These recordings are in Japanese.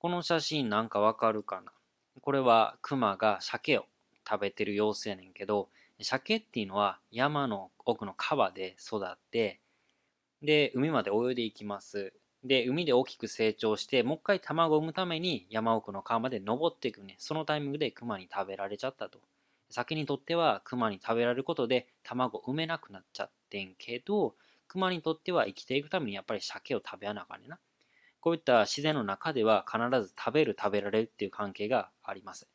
この写真なんかわかるかなこれはクマが鮭を食べてる様子やねんけど、鮭っていうのは山の奥の川で育って、で、海まで泳いでいきます。で、海で大きく成長して、もう一回卵を産むために山奥の川まで登っていくね。そのタイミングでクマに食べられちゃったと。鮭にとってはクマに食べられることで卵を産めなくなっちゃってんけど、クマにとっては生きていくためにやっぱり鮭を食べやなかねな。こういった自然の中では必ず食べる食べられるっていう関係があります。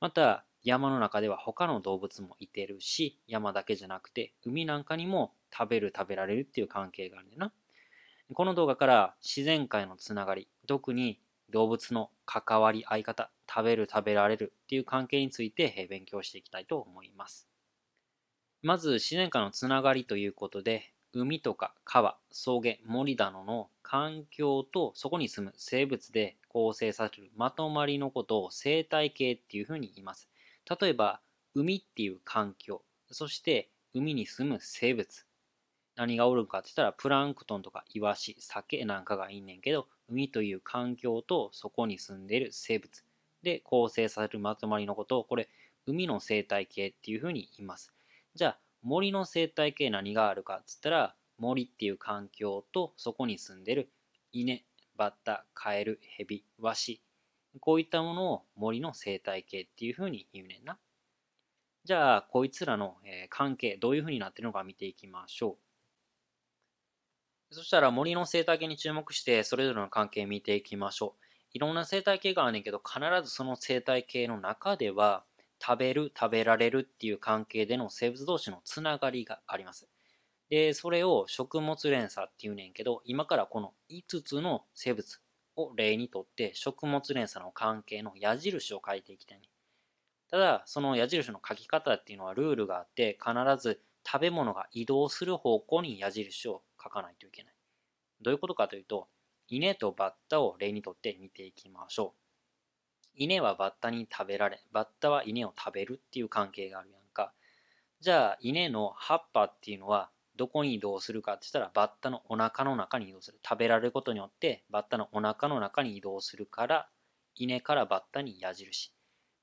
また山の中では他の動物もいてるし山だけじゃなくて海なんかにも食べる食べられるっていう関係があるんだな。この動画から自然界のつながり特に動物の関わり合い方食べる食べられるっていう関係について勉強していきたいと思います。まず自然界のつながりということで海とか川、草原、森などの環境とそこに住む生物で構成されるまとまりのことを生態系っていうふうに言います。例えば、海っていう環境、そして海に住む生物。何がおるかって言ったら、プランクトンとかイワシ、ケなんかがいいねんけど、海という環境とそこに住んでいる生物で構成されるまとまりのことを、これ、海の生態系っていうふうに言います。じゃあ、森の生態系何があるかっつったら森っていう環境とそこに住んでる稲バッタカエルヘビワシこういったものを森の生態系っていうふうに言うねんなじゃあこいつらの関係どういうふうになってるのか見ていきましょうそしたら森の生態系に注目してそれぞれの関係見ていきましょういろんな生態系があるねんけど必ずその生態系の中では食べる、食べられるっていう関係での生物同士のつながりがあります。で、それを食物連鎖っていうねんけど、今からこの5つの生物を例にとって食物連鎖の関係の矢印を書いていきたい、ね。ただ、その矢印の書き方っていうのはルールがあって、必ず食べ物が移動する方向に矢印を書かないといけない。どういうことかというと、稲とバッタを例にとって見ていきましょう。稲はバッタに食べられバッタは稲を食べるっていう関係があるやんかじゃあ稲の葉っぱっていうのはどこに移動するかって言ったらバッタのお腹の中に移動する食べられることによってバッタのお腹の中に移動するから稲からバッタに矢印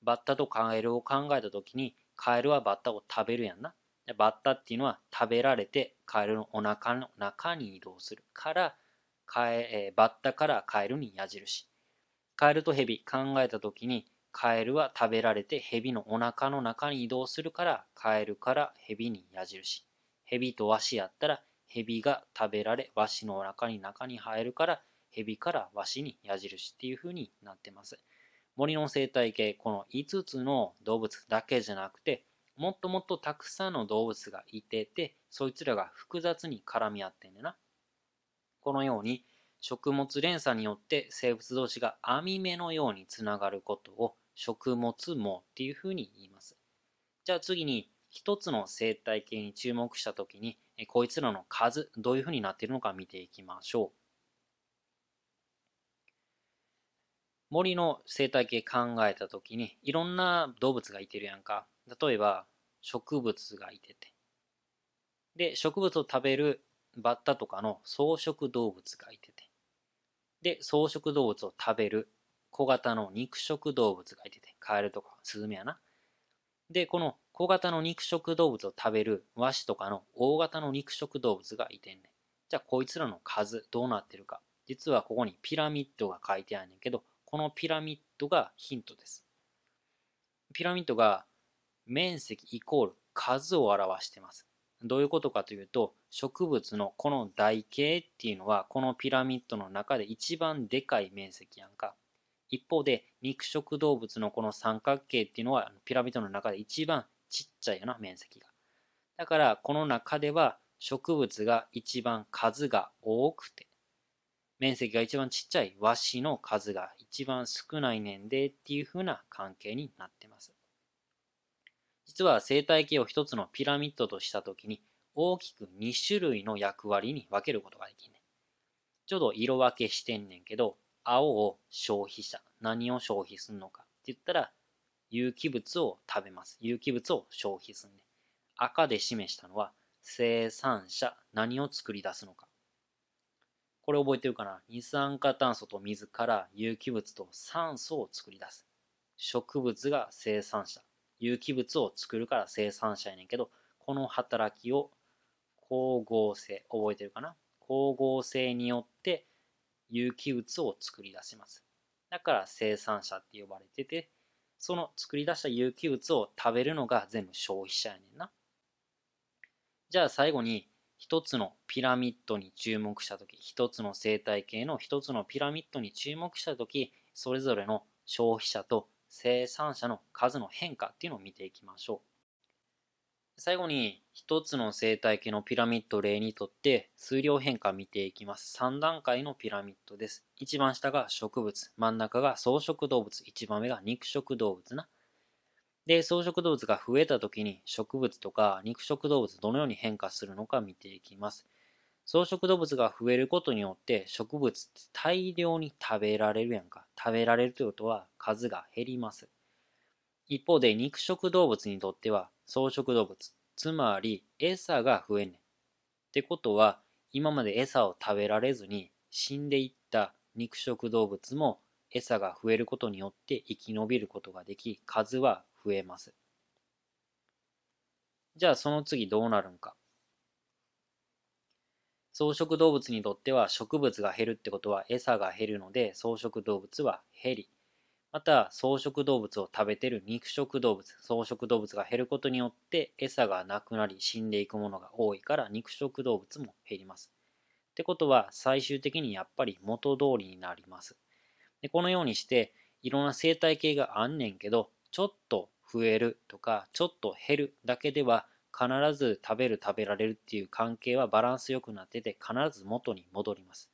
バッタとカエルを考えた時にカエルはバッタを食べるやんなバッタっていうのは食べられてカエルのお腹の中に移動するからカエバッタからカエルに矢印カエルとヘビ考えた時にカエルは食べられてヘビのお腹の中に移動するからカエルからヘビに矢印ヘビとワシやったらヘビが食べられワシのお腹に中に入るからヘビからワシに矢印っていう風になってます森の生態系この5つの動物だけじゃなくてもっともっとたくさんの動物がいててそいつらが複雑に絡み合ってんねなこのように食物連鎖によって生物同士が網目のようにつながることを食物網っていうふうに言います。じゃあ次に一つの生態系に注目したときにこいつらの数どういうふうになっているのか見ていきましょう。森の生態系考えたときにいろんな動物がいてるやんか。例えば植物がいてて。で、植物を食べるバッタとかの草食動物がいてて。で、草食動物を食べる。小型の肉食動物がいてて、カエルとかスズメやな。で、この小型の肉食動物を食べるワシとかの大型の肉食動物がいてんねん。じゃあこいつらの数どうなってるか。実はここにピラミッドが書いてあんねんけど、このピラミッドがヒントです。ピラミッドが面積イコール数を表してます。どういうことかというと、植物のこの台形っていうのは、このピラミッドの中で一番でかい面積やんか。一方で、肉食動物のこの三角形っていうのは、ピラミッドの中で一番ちっちゃいような、面積が。だから、この中では、植物が一番数が多くて、面積が一番ちっちゃい和紙の数が一番少ないねんでっていう風な関係になってます。実は生態系を一つのピラミッドとしたときに大きく2種類の役割に分けることができんねちょうど色分けしてんねんけど、青を消費者。何を消費すんのかって言ったら、有機物を食べます。有機物を消費すんねん。赤で示したのは生産者。何を作り出すのか。これ覚えてるかな二酸化炭素と水から有機物と酸素を作り出す。植物が生産者。有機物を作るから生産者やねんけど、この働きを光合成、覚えてるかな光合成によって有機物を作り出します。だから生産者って呼ばれてて、その作り出した有機物を食べるのが全部消費者やねんな。じゃあ最後に一つのピラミッドに注目した時、一つの生態系の一つのピラミッドに注目した時、それぞれの消費者と生産者の数の変化っていうのを見ていきましょう。最後に、一つの生態系のピラミッドを例にとって、数量変化見ていきます。3段階のピラミッドです。一番下が植物、真ん中が草食動物、一番目が肉食動物な。で、草食動物が増えた時に植物とか肉食動物どのように変化するのか見ていきます。草食動物が増えることによって植物って大量に食べられるやんか。食べられるということは数が減ります。一方で肉食動物にとっては草食動物、つまり餌が増えんねん。ってことは今まで餌を食べられずに死んでいった肉食動物も餌が増えることによって生き延びることができ数は増えます。じゃあその次どうなるんか。草食動物にとっては植物が減るってことは餌が減るので草食動物は減りまた草食動物を食べてる肉食動物草食動物が減ることによって餌がなくなり死んでいくものが多いから肉食動物も減りますってことは最終的にやっぱり元通りになりますでこのようにしていろんな生態系があんねんけどちょっと増えるとかちょっと減るだけでは必ず食べる食べられるっていう関係はバランス良くなってて必ず元に戻ります